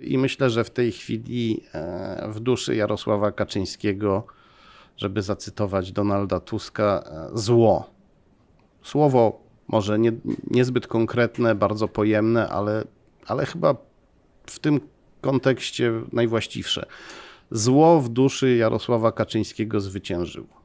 I myślę, że w tej chwili e, w duszy Jarosława Kaczyńskiego, żeby zacytować Donalda Tuska, e, zło. Słowo może nie, niezbyt konkretne, bardzo pojemne, ale, ale chyba w tym kontekście najwłaściwsze. Zło w duszy Jarosława Kaczyńskiego zwyciężyło.